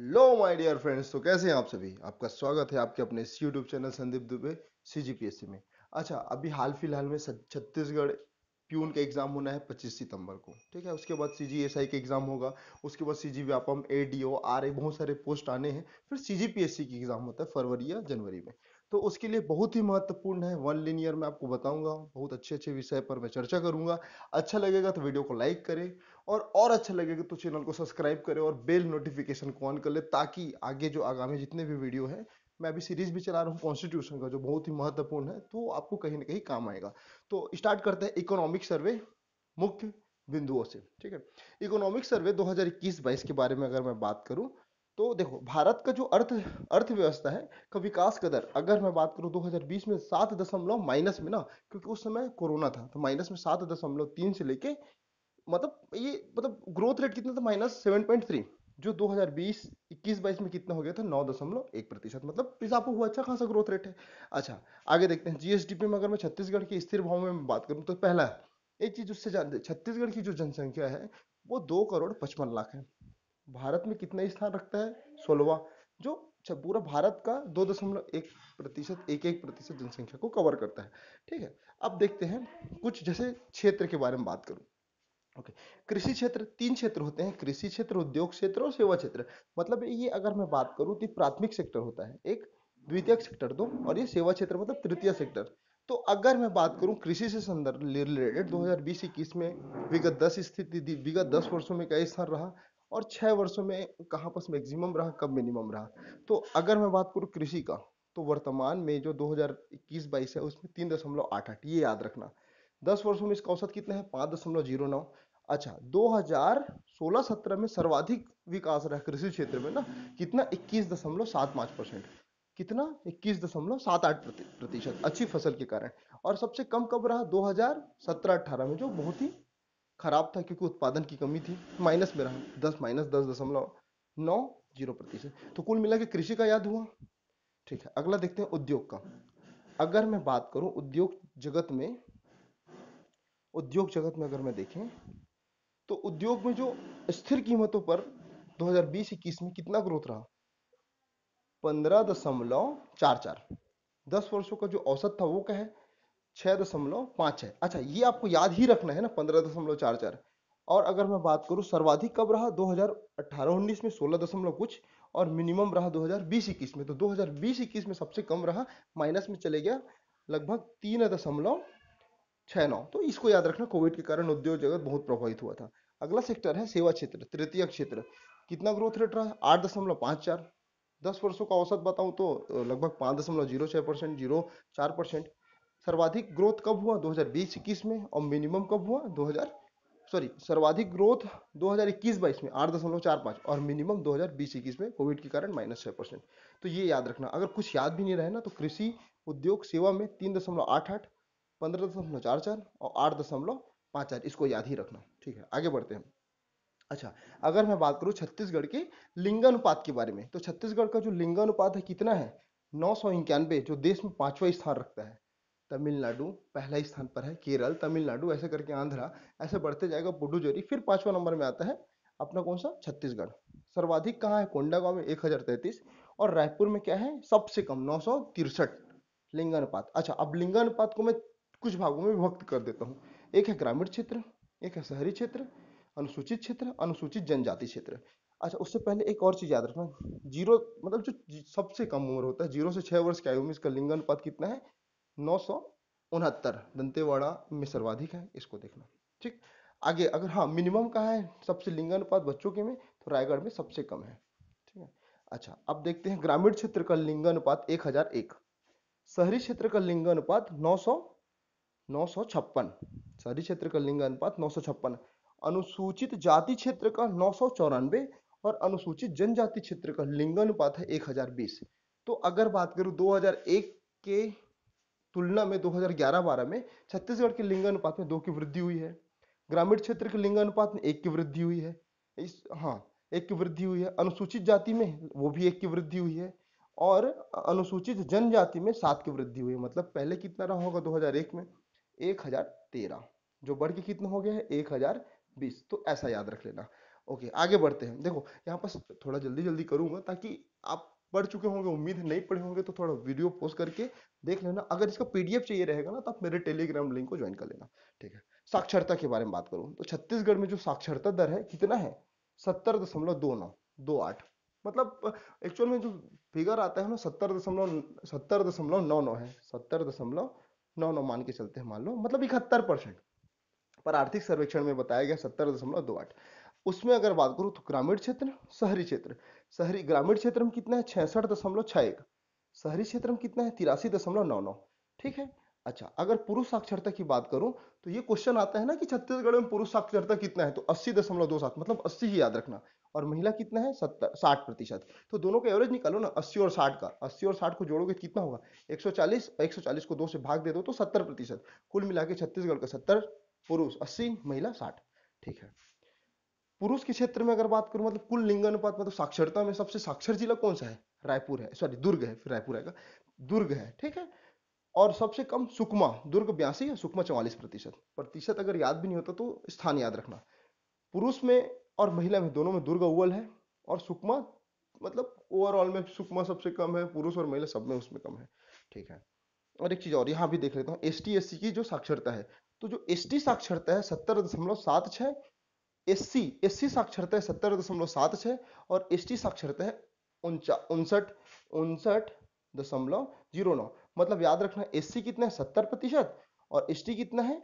low my dear friends तो कैसे हैं आप सभी आपका स्वागत है आपके अपने इस यूट्यूब चैनल संदीप दुबे सी में अच्छा अभी हाल फिलहाल में छत्तीसगढ़ प्यून का एग्ज़ाम होना है 25 सितंबर को ठीक है उसके बाद सी जी एस का एग्ज़ाम होगा उसके बाद C G Vyapam A D O R A बहुत सारे पोस्ट आने हैं फिर सी जी पी एस सी की एग्ज़ाम होता है फरवरी या जनवरी में तो उसके लिए बहुत ही महत्वपूर्ण है वन लिनियर में आपको बताऊंगा बहुत अच्छे अच्छे विषय पर मैं चर्चा करूंगा अच्छा लगेगा तो वीडियो को लाइक करें और और अच्छा लगेगा तो चैनल को सब्सक्राइब करें और बेल नोटिफिकेशन को ऑन कर ले ताकि आगे जो आगामी जितने भी वीडियो है मैं अभी सीरीज भी चला रहा हूँ कॉन्स्टिट्यूशन का जो बहुत ही महत्वपूर्ण है तो आपको कहीं ना कहीं काम आएगा तो स्टार्ट करते हैं इकोनॉमिक सर्वे मुख्य बिंदुओं से ठीक है इकोनॉमिक सर्वे 2021-22 के बारे में अगर मैं बात करूं तो देखो भारत का जो अर्थ अर्थव्यवस्था है का विकास का दर अगर मैं बात करूं 2020 में सात दशमलव माइनस में ना क्योंकि उस समय कोरोना था तो माइनस में सात दशमलव तीन से लेके मतलब ये मतलब ग्रोथ रेट कितना था माइनस सेवन पॉइंट थ्री जो 2020 21 22 में कितना हो गया था नौ दशमलव एक प्रतिशत मतलब इस हुआ अच्छा खासा ग्रोथ रेट है अच्छा आगे देखते हैं जीएसडीपी में अगर मैं छत्तीसगढ़ के स्थिर भाव में बात करूं तो पहला एक चीज उससे जानते छत्तीसगढ़ की जो जनसंख्या है वो दो करोड़ पचपन लाख है भारत में कितना स्थान रखता है सोलवा जो पूरा भारत का दो दशमलव एक प्रतिशत एक एक प्रतिशत जनसंख्या को कवर करता है ठीक है अब देखते हैं कुछ जैसे क्षेत्र के बारे में बात करूं ओके कृषि क्षेत्र तीन क्षेत्र होते हैं कृषि क्षेत्र उद्योग क्षेत्र और सेवा क्षेत्र मतलब ये अगर मैं बात करूँ तो प्राथमिक सेक्टर होता है एक द्वितीय सेक्टर दो और ये सेवा क्षेत्र मतलब तृतीय सेक्टर तो अगर मैं बात करूं कृषि से संदर्भ रिलेटेड 2020-21 में विगत 10 स्थिति विगत 10 वर्षों में कई स्थान रहा और 6 वर्षों में कहां पर मैक्सिमम रहा कब मिनिमम रहा तो अगर मैं बात करूं कृषि का तो वर्तमान में जो 2021-22 है उसमें तीन दशमलव आठ आठ ये याद रखना दस वर्षों में इसका औसत कितना है पाँच दशमलव जीरो नौ अच्छा 2016-17 में सर्वाधिक विकास रहा कृषि क्षेत्र में ना कितना इक्कीस दशमलव सात पांच परसेंट कितना इक्कीस दशमलव सात आठ प्रतिशत अच्छी फसल के कारण और सबसे कम कब रहा 2017-18 में जो बहुत ही खराब था क्योंकि उत्पादन की कमी थी माइनस में रहा दस माइनस दस दशमलव नौ जीरो प्रतिशत तो कुल मिला के कृषि का याद हुआ ठीक है अगला देखते हैं उद्योग का अगर मैं बात करूं उद्योग जगत में उद्योग जगत में अगर मैं देखें तो उद्योग में जो स्थिर कीमतों पर 2020-21 में कितना ग्रोथ रहा पंद्रह दशमलव चार चार दस वर्षों का जो औसत था वो क्या है छह दशमलव पांच है अच्छा ये आपको याद ही रखना है ना पंद्रह दशमलव चार चार और अगर मैं बात करूं सर्वाधिक कब रहा 2018-19 में सोलह दशमलव कुछ और मिनिमम रहा 2020-21 में तो 2020-21 में सबसे कम रहा माइनस में चले गया लगभग तीन दशमलव छः नौ तो इसको याद रखना कोविड के कारण उद्योग जगत बहुत प्रभावित हुआ था अगला सेक्टर है सेवा क्षेत्र तृतीय क्षेत्र कितना ग्रोथ रेट रहा आठ दशमलव पाँच चार दस वर्षों का औसत बताऊं तो लगभग पाँच दशमलव जीरो छः परसेंट जीरो चार परसेंट सर्वाधिक ग्रोथ कब हुआ 2020-21 में और मिनिमम कब हुआ 2000 सॉरी सर्वाधिक ग्रोथ 2021-22 में आठ दशमलव चार पाँच और मिनिमम 2020-21 में कोविड के कारण माइनस छः परसेंट तो ये याद रखना अगर कुछ याद भी नहीं रहे ना तो कृषि उद्योग सेवा में तीन दशमलव आठ आठ पंद्रह दशमलव चार चार और आठ दशमलव पाँच चार इसको याद ही रखना ठीक है आगे बढ़ते हैं अच्छा अगर मैं बात करूँ छत्तीसगढ़ के लिंगानुपात के बारे में तो छत्तीसगढ़ का जो लिंगानुपात है कितना है नौ सौ इक्यानवे जो देश में पाँचवा स्थान रखता है तमिलनाडु पहला स्थान पर है केरल तमिलनाडु ऐसे करके आंध्रा ऐसे बढ़ते जाएगा पुडुचेरी फिर पांचवा नंबर में आता है अपना कौन सा छत्तीसगढ़ सर्वाधिक कहाँ है कोंडागांव में एक हजार तैतीस और रायपुर में क्या है सबसे कम नौ सौ तिरसठ लिंगानुपात अच्छा अब लिंगानुपात को मैं कुछ भागों में विभक्त कर देता हूँ एक है ग्रामीण क्षेत्र एक है शहरी क्षेत्र अनुसूचित क्षेत्र अनुसूचित जनजाति क्षेत्र अच्छा उससे पहले एक और चीज़ याद रखना जीरो मतलब जो सबसे कम उम्र होता है जीरो से छः वर्ष की आयु में इसका लिंगन पद कितना है नौ सौ उनहत्तर दंतेवाड़ा में सर्वाधिक है इसको देखना ठीक आगे अगर हाँ मिनिमम का है सबसे लिंगन पद बच्चों के में तो रायगढ़ में सबसे कम है ठीक है अच्छा अब देखते हैं ग्रामीण क्षेत्र का लिंगन एक हजार एक शहरी क्षेत्र का पद नौ सौ नौ शहरी क्षेत्र का लिंग अनुपात नौ अनुसूचित जाति क्षेत्र का नौ और अनुसूचित जनजाति क्षेत्र का लिंग अनुपात है 1020 तो अगर बात करूं 2001 के तुलना में 2011-12 में छत्तीसगढ़ के लिंग अनुपात में दो की वृद्धि हुई है ग्रामीण क्षेत्र के लिंग अनुपात में एक की वृद्धि हुई है इस हाँ एक की वृद्धि हुई है अनुसूचित जाति में वो भी एक की वृद्धि हुई है और अनुसूचित जनजाति में सात की वृद्धि हुई है मतलब पहले कितना रहा होगा 2001 में एक हजार तेरह जो बढ़ के कितना हो गया है एक हजार बीस तो ऐसा याद रख लेना ओके आगे बढ़ते हैं देखो यहाँ पर थोड़ा जल्दी जल्दी करूंगा ताकि आप पढ़ चुके होंगे उम्मीद है नहीं पढ़े होंगे तो थोड़ा वीडियो पोस्ट करके देख लेना अगर इसका पीडीएफ चाहिए रहेगा ना तो आप मेरे टेलीग्राम लिंक को ज्वाइन कर लेना ठीक है साक्षरता के बारे में बात करूँ तो छत्तीसगढ़ में जो साक्षरता दर है कितना है सत्तर दशमलव दो नौ दो आठ मतलब एक्चुअल में जो फिगर आता है ना सत्तर दशमलव सत्तर दशमलव नौ नौ है सत्तर दशमलव नौ नौ मान के चलते हैं मान लो मतलब इकहत्तर परसेंट पर आर्थिक सर्वेक्षण में बताया गया सत्तर दशमलव दो आठ उसमें अगर बात करूँ तो ग्रामीण क्षेत्र शहरी क्षेत्र शहरी ग्रामीण क्षेत्र में कितना है छसठ दशमलव छः एक शहरी क्षेत्र में कितना है तिरासी दशमलव नौ नौ ठीक है अच्छा अगर पुरुष साक्षरता की बात करूं तो ये क्वेश्चन आता है ना कि छत्तीसगढ़ में पुरुष साक्षरता कितना है तो अस्सी दशमलव दो सात मतलब अस्सी ही याद रखना और महिला कितना है सत्तर साठ प्रतिशत तो दोनों का एवरेज निकालो ना अस्सी और साठ का अस्सी और साठ को जोड़ोगे तो कितना होगा एक सौ चालीस एक सौ चालीस को दो से भाग दे दो तो सत्तर प्रतिशत कुल मिला के छत्तीसगढ़ का सत्तर पुरुष अस्सी महिला साठ ठीक है पुरुष के क्षेत्र में अगर बात करूं मतलब कुल लिंग अनुपात मतलब साक्षरता में सबसे साक्षर जिला कौन सा है रायपुर है सॉरी दुर्ग है फिर रायपुर आएगा दुर्ग है ठीक है और सबसे कम सुकमा दुर्ग बयासी सुकमा चौवालीस प्रतिशत प्रतिशत अगर याद भी नहीं होता तो स्थान याद रखना पुरुष में और महिला में दोनों में दुर्गा अव्वल है और सुकमा मतलब ओवरऑल में सुकमा सबसे कम है पुरुष और महिला सब में उसमें कम है ठीक है और एक चीज़ और यहाँ भी देख लेता हूँ एस टी की जो साक्षरता है तो जो एस साक्षरता है सत्तर दशमलव सात छः एस सी साक्षरता है सत्तर दशमलव सात छः और एस साक्षरता है उनसठ उनसठ दशमलव जीरो नौ मतलब याद रखना एस कितना है सत्तर प्रतिशत और एस कितना है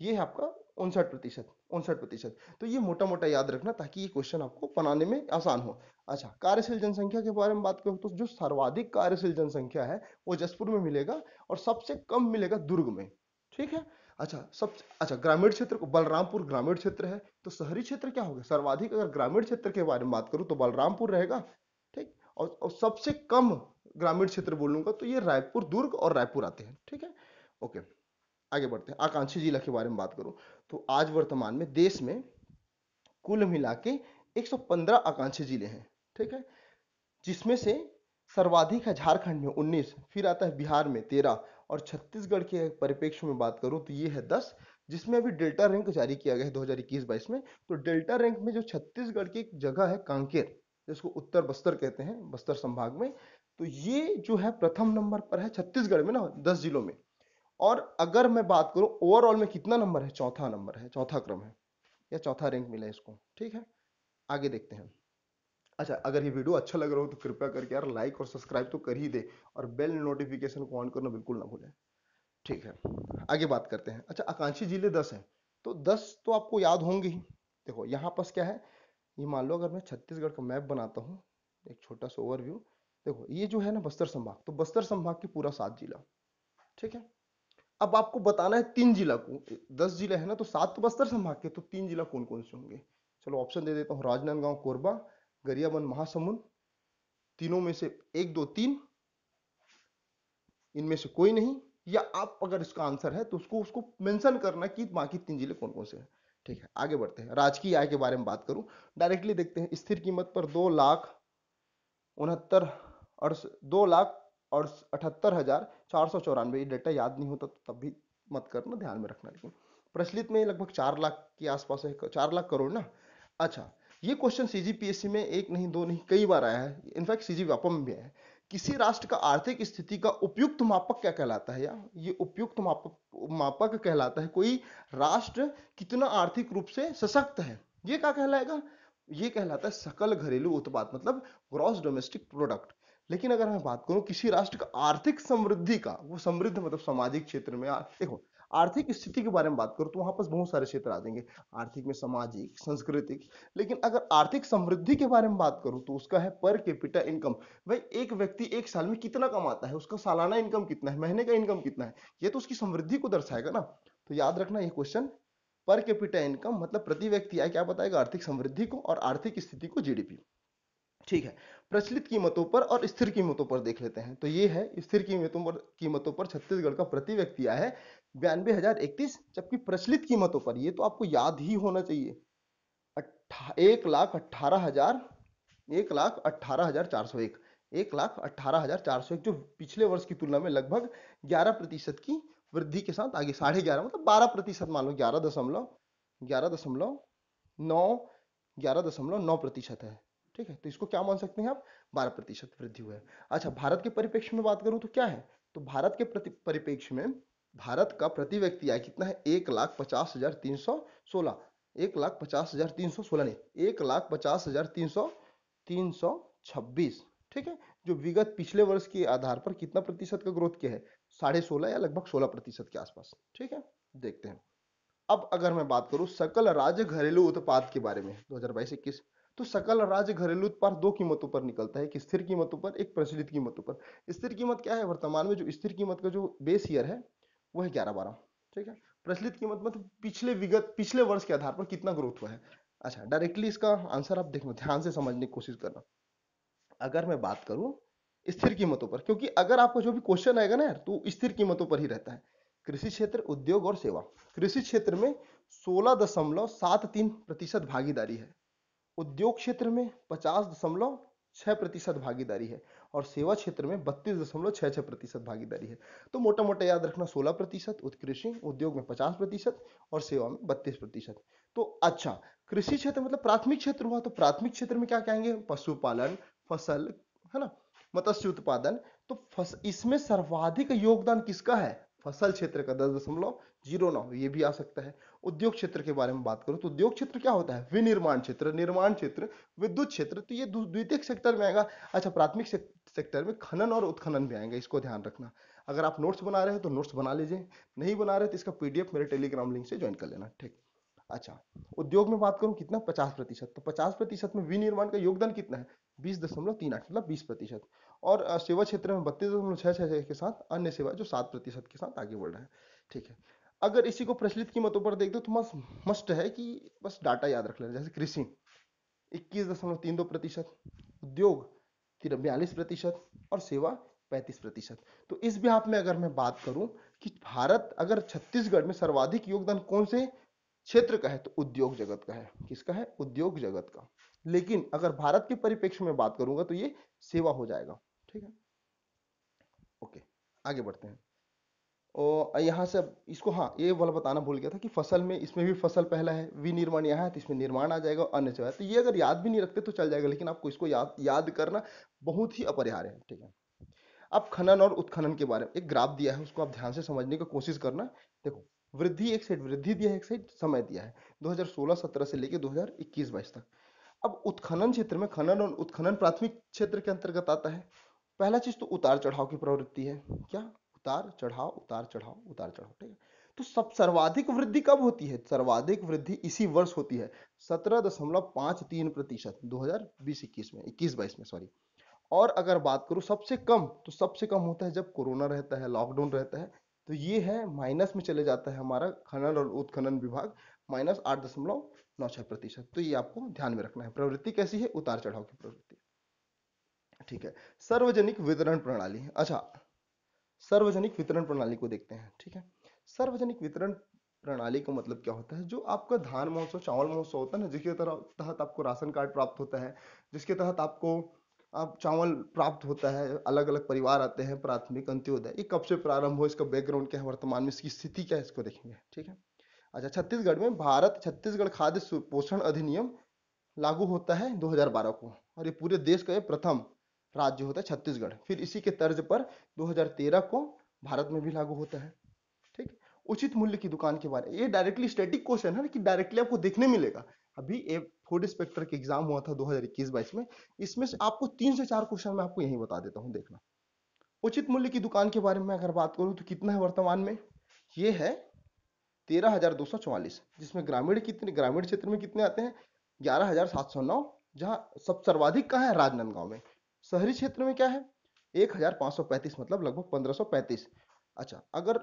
ये है आपका उनसठ प्रतिशत उनसठ प्रतिशत तो ये मोटा मोटा याद रखना ताकि ये क्वेश्चन आपको बनाने में आसान हो अच्छा कार्यशील जनसंख्या के बारे में बात करूँ तो जो सर्वाधिक कार्यशील जनसंख्या है वो जसपुर में मिलेगा और सबसे कम मिलेगा दुर्ग में ठीक है अच्छा सब अच्छा ग्रामीण क्षेत्र को बलरामपुर ग्रामीण क्षेत्र है तो शहरी क्षेत्र क्या होगा सर्वाधिक अगर ग्रामीण क्षेत्र के बारे में बात करूँ तो बलरामपुर रहेगा ठीक और, और सबसे कम ग्रामीण क्षेत्र बोलूंगा तो ये रायपुर दुर्ग और रायपुर आते हैं ठीक है ओके आगे बढ़ते हैं आकांक्षी जिला के बारे में बात करूं तो आज वर्तमान में देश में कुल मिला के पंद्रह आकांक्षी जिले हैं ठीक है जिसमें से सर्वाधिक है झारखंड में 19 फिर आता है बिहार में 13 और छत्तीसगढ़ के परिप्रेक्ष्य में बात करूं तो ये है 10 जिसमें अभी डेल्टा रैंक जारी किया गया है इक्कीस बाईस में तो डेल्टा रैंक में जो छत्तीसगढ़ की एक जगह है कांकेर जिसको उत्तर बस्तर कहते हैं बस्तर संभाग में तो ये जो है प्रथम नंबर पर है छत्तीसगढ़ में ना दस जिलों में और अगर मैं बात करूं ओवरऑल में कितना नंबर है चौथा नंबर है चौथा क्रम है या चौथा रैंक मिला है इसको ठीक है आगे देखते हैं अच्छा अगर ये वीडियो अच्छा लग रहा हो तो कृपया करके यार लाइक और सब्सक्राइब तो कर ही दे और बेल नोटिफिकेशन को ऑन करना बिल्कुल ना भूलें ठीक है आगे बात करते हैं अच्छा आकांक्षी जिले दस हैं तो दस तो आपको याद होंगे ही देखो यहाँ पास क्या है ये मान लो अगर मैं छत्तीसगढ़ का मैप बनाता हूँ एक छोटा सा ओवरव्यू देखो ये जो है ना बस्तर संभाग तो बस्तर संभाग की पूरा सात जिला ठीक है अब आपको बताना है तीन जिला को दस जिले हैं ना तो सात तो बस्तर संभाग के तो तीन जिला कौन कौन से होंगे चलो ऑप्शन दे देता हूँ राजनांदगांव कोरबा गरियाबंद महासमुंद तीनों में से एक दो तीन इनमें से कोई नहीं या आप अगर इसका आंसर है तो उसको उसको मेंशन करना कि बाकी तीन जिले कौन कौन से हैं ठीक है आगे बढ़ते हैं राजकीय आय के बारे में बात करूं डायरेक्टली देखते हैं स्थिर कीमत पर दो लाख उनहत्तर अड़स दो लाख और अठहत्तर हज़ार चार सौ चौरानवे ये डेटा याद नहीं होता तो तब भी मत करना ध्यान में रखना लेकिन प्रचलित में लगभग चार लाख के आसपास है चार लाख करोड़ ना अच्छा ये क्वेश्चन सी में एक नहीं दो नहीं कई बार आया है इनफैक्ट सी जी में भी आया है किसी राष्ट्र का आर्थिक स्थिति का उपयुक्त मापक क्या कहलाता है या ये उपयुक्त मापक मापक कहलाता है कोई राष्ट्र कितना आर्थिक रूप से सशक्त है ये क्या कहलाएगा ये कहलाता है सकल घरेलू उत्पाद मतलब ग्रॉस डोमेस्टिक प्रोडक्ट लेकिन अगर मैं बात करूं किसी राष्ट्र का आर्थिक समृद्धि का वो समृद्ध मतलब सामाजिक क्षेत्र में देखो आर्थिक स्थिति के बारे में बात करूं तो वहां पर बहुत सारे क्षेत्र आ जाएंगे आर्थिक में सामाजिक सांस्कृतिक लेकिन अगर आर्थिक समृद्धि के बारे में बात करूं तो उसका है पर कैपिटा इनकम भाई एक व्यक्ति एक साल में कितना कमाता है उसका सालाना इनकम कितना है महीने का इनकम कितना है ये तो उसकी समृद्धि को दर्शाएगा ना तो याद रखना ये क्वेश्चन पर कैपिटा इनकम मतलब प्रति व्यक्ति आय क्या बताएगा आर्थिक समृद्धि को और आर्थिक स्थिति को जीडीपी ठीक है प्रचलित कीमतों पर और स्थिर कीमतों पर देख लेते हैं तो ये है स्थिर कीमतों पर कीमतों पर छत्तीसगढ़ का प्रति व्यक्ति आया है बयानबे हजार इकतीस जबकि प्रचलित कीमतों पर ये तो आपको याद ही होना चाहिए एक लाख अट्ठारह हजार एक लाख अट्ठारह हजार चार सौ एक एक लाख अट्ठारह हजार चार सौ एक जो पिछले वर्ष की तुलना में लगभग ग्यारह प्रतिशत की वृद्धि के साथ आगे साढ़े ग्यारह मतलब बारह प्रतिशत मान लो ग्यारह दशमलव ग्यारह दशमलव नौ ग्यारह दशमलव नौ प्रतिशत है ठीक है तो इसको क्या मान सकते हैं आप बारह प्रतिशत वृद्धि हुआ है अच्छा भारत के परिप्रेक्ष्य में बात करूं तो क्या है तो भारत के परिप्रेक्ष्य में भारत का प्रति व्यक्ति आय कितना है एक लाख पचास हजार तीन सौ सोलह एक लाख पचास हजार तीन सौ सोलह नहीं एक लाख पचास हजार तीन सौ तीन सौ छब्बीस ठीक है जो विगत पिछले वर्ष के आधार पर कितना प्रतिशत का ग्रोथ किया है साढ़े सोलह या लगभग सोलह प्रतिशत के आसपास ठीक है देखते हैं अब अगर मैं बात करूं सकल राज्य घरेलू उत्पाद के बारे में दो हजार बाईस इक्कीस तो सकल राज्य घरेलू उत्पाद दो कीमतों पर निकलता है एक स्थिर कीमतों पर एक प्रचलित कीमतों पर स्थिर कीमत क्या है वर्तमान में जो स्थिर कीमत का जो बेस ईयर है वो है ग्यारह बारह ठीक है प्रचलित कीमत मतलब पिछले विगत पिछले वर्ष के आधार पर कितना ग्रोथ हुआ है अच्छा डायरेक्टली इसका आंसर आप देखना ध्यान से समझने की कोशिश करना अगर मैं बात करूं स्थिर कीमतों पर क्योंकि अगर आपका जो भी क्वेश्चन आएगा ना यार तो स्थिर कीमतों पर ही रहता है कृषि क्षेत्र उद्योग और सेवा कृषि क्षेत्र में सोलह दशमलव सात तीन प्रतिशत भागीदारी है उद्योग क्षेत्र में पचास दशमलव छह प्रतिशत भागीदारी है और सेवा क्षेत्र में बत्तीस दशमलव छह छह प्रतिशत भागीदारी है तो मोटा मोटा याद रखना सोलह प्रतिशत उत्कृषि उद्योग में पचास प्रतिशत और सेवा में बत्तीस प्रतिशत तो अच्छा कृषि क्षेत्र मतलब प्राथमिक क्षेत्र हुआ तो प्राथमिक क्षेत्र में क्या कहेंगे पशुपालन फसल है ना मत्स्य उत्पादन तो फस, इसमें सर्वाधिक योगदान किसका है फसल क्षेत्र का दस दशमलव जीरो नौ ये भी आ सकता है उद्योग क्षेत्र के बारे में बात करूं तो उद्योग क्षेत्र क्या होता है विनिर्माण क्षेत्र निर्माण क्षेत्र विद्युत क्षेत्र तो ये द्वितीय सेक्टर में आएगा अच्छा प्राथमिक सेक्टर में खनन और उत्खनन भी आएंगे इसको ध्यान रखना अगर आप नोट्स बना रहे हो तो नोट्स बना लीजिए नहीं बना रहे तो इसका पीडीएफ मेरे टेलीग्राम लिंक से ज्वाइन कर लेना ठीक अच्छा उद्योग में बात करूं कितना पचास प्रतिशत तो पचास प्रतिशत में विनिर्माण का योगदान कितना है बीस दशमलव तीन आठ मतलब बीस प्रतिशत और सेवा क्षेत्र में बत्तीस दशमलव छह छह के साथ अन्य सेवा जो सात प्रतिशत के साथ आगे बढ़ रहा है ठीक है अगर इसी को प्रचलित कीमतों पर देख दो तो मस्त मस्ट है कि बस डाटा याद रख लेना जैसे कृषि इक्कीस दशमलव तीन दो प्रतिशत उद्योग बयालीस प्रतिशत और सेवा पैंतीस प्रतिशत तो इस बिहाफ में अगर मैं बात करूं कि भारत अगर छत्तीसगढ़ में सर्वाधिक योगदान कौन से क्षेत्र का है तो उद्योग जगत का है किसका है उद्योग जगत का लेकिन अगर भारत के परिप्रेक्ष्य में बात करूंगा तो ये सेवा हो जाएगा ठीक है ओके आगे बढ़ते हैं और यहाँ से इसको हाँ ये वाला बताना भूल गया था कि फसल में इसमें भी फसल पहला है विनिर्माण यहाँ है तो इसमें निर्माण आ जाएगा अन्य जो तो ये अगर याद भी नहीं रखते तो चल जाएगा लेकिन आपको इसको याद याद करना बहुत ही अपरिहार्य है ठीक है अब खनन और उत्खनन के बारे में एक ग्राफ दिया है उसको आप ध्यान से समझने की कोशिश करना देखो वृद्धि एक साइड वृद्धि दिया है एक साइड समय दिया है 2016-17 से लेकर 2021 हजार तक अब उत्खनन क्षेत्र में खनन और उत्खनन प्राथमिक क्षेत्र के अंतर्गत आता है पहला चीज तो उतार चढ़ाव की प्रवृत्ति है क्या उतार चढ़ाव उतार चढ़ाव उतार चढ़ाव ठीक है तो सब सर्वाधिक वृद्धि कब होती है सर्वाधिक वृद्धि इसी वर्ष होती है सत्रह दशमलव पांच तीन प्रतिशत दो हजार बीस इक्कीस में इक्कीस बाईस में सॉरी और अगर बात करूं सबसे कम तो सबसे कम होता है जब कोरोना रहता है लॉकडाउन रहता है तो ये है माइनस में चले जाता है हमारा खनन और उत्खनन विभाग माइनस आठ दशमलव नौ छह प्रतिशत तो ये आपको ध्यान में रखना है प्रवृत्ति कैसी है उतार चढ़ाव की प्रवृत्ति ठीक है सार्वजनिक वितरण प्रणाली अच्छा सार्वजनिक वितरण प्रणाली को देखते हैं ठीक है सार्वजनिक वितरण प्रणाली का मतलब क्या होता है जो आपका धान महोत्सव चावल महोत्सव होता है ना जिसके तहत आपको राशन कार्ड प्राप्त होता है जिसके तहत आपको आप चावल प्राप्त होता है अलग अलग परिवार आते हैं प्राथमिक अंत्योदय ये कब से प्रारंभ हो इसका बैकग्राउंड क्या है वर्तमान में इसकी स्थिति क्या है इसको देखेंगे ठीक है अच्छा छत्तीसगढ़ में भारत छत्तीसगढ़ खाद्य पोषण अधिनियम लागू होता है 2012 को और ये पूरे देश का ये प्रथम राज्य होता है छत्तीसगढ़ फिर इसी के तर्ज पर 2013 को भारत में भी लागू होता है ठीक उचित मूल्य की दुकान के बारे में ये डायरेक्टली स्टेटिक क्वेश्चन है कि डायरेक्टली आपको देखने मिलेगा अभी ए फूड इंस्पेक्टर के एग्जाम हुआ था 2021-22 में इसमें से आपको तीन से चार क्वेश्चन मैं आपको यही बता देता हूँ देखना उचित मूल्य की दुकान के बारे में अगर बात करूँ तो कितना है वर्तमान में ये है तेरह हजार दो सौ चौवालीस जिसमें ग्रामीण कितने ग्रामीण क्षेत्र में कितने आते हैं ग्यारह हजार सात सौ नौ जहाँ सब सर्वाधिक कहाँ है राजनांदगांव में शहरी क्षेत्र में क्या है 1535 मतलब लगभग 1535 अच्छा अगर